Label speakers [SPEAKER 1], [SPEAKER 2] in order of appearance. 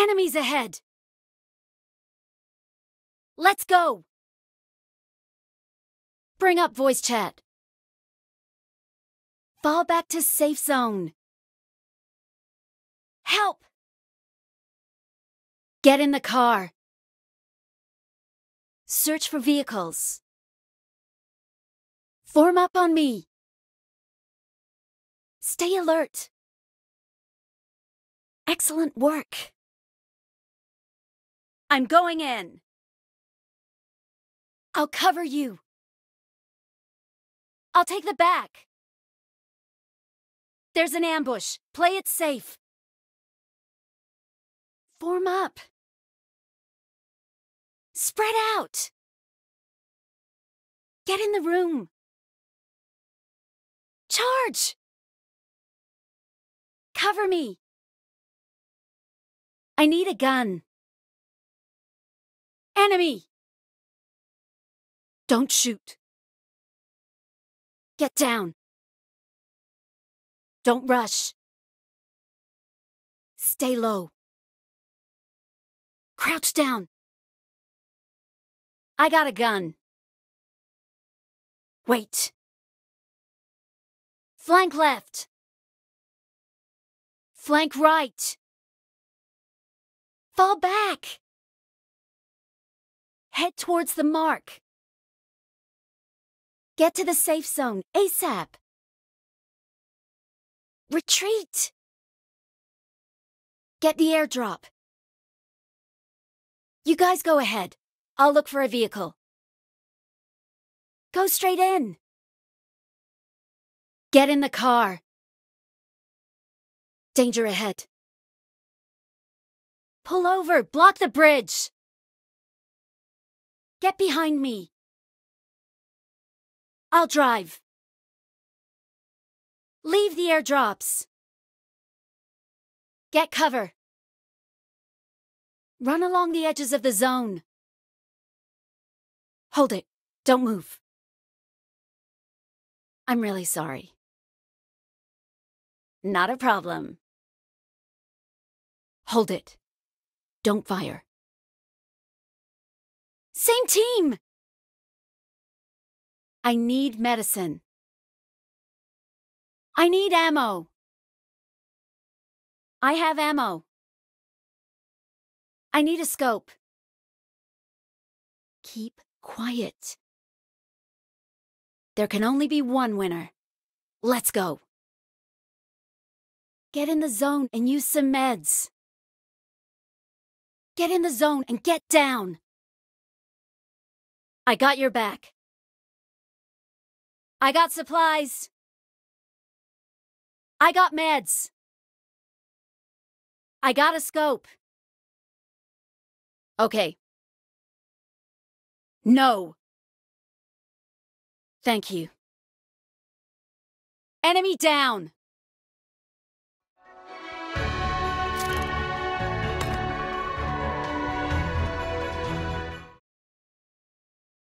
[SPEAKER 1] Enemies ahead! Let's go! Bring up voice chat. Fall back to safe zone. Help! Get in the car. Search for vehicles. Form up on me. Stay alert. Excellent work. I'm going in. I'll cover you. I'll take the back. There's an ambush. Play it safe. Form up. Spread out. Get in the room. Charge! Cover me! I need a gun. Enemy! Don't shoot. Get down. Don't rush. Stay low. Crouch down. I got a gun. Wait. Flank left. Flank right. Fall back. Head towards the mark. Get to the safe zone ASAP. Retreat. Get the airdrop. You guys go ahead. I'll look for a vehicle. Go straight in. Get in the car. Danger ahead. Pull over, block the bridge. Get behind me. I'll drive. Leave the airdrops. Get cover. Run along the edges of the zone. Hold it. Don't move. I'm really sorry. Not a problem. Hold it. Don't fire. Same team! I need medicine. I need ammo. I have ammo. I need a scope. Keep quiet. There can only be one winner. Let's go. Get in the zone and use some meds. Get in the zone and get down. I got your back. I got supplies. I got meds. I got a scope. Okay. No. Thank you. Enemy down!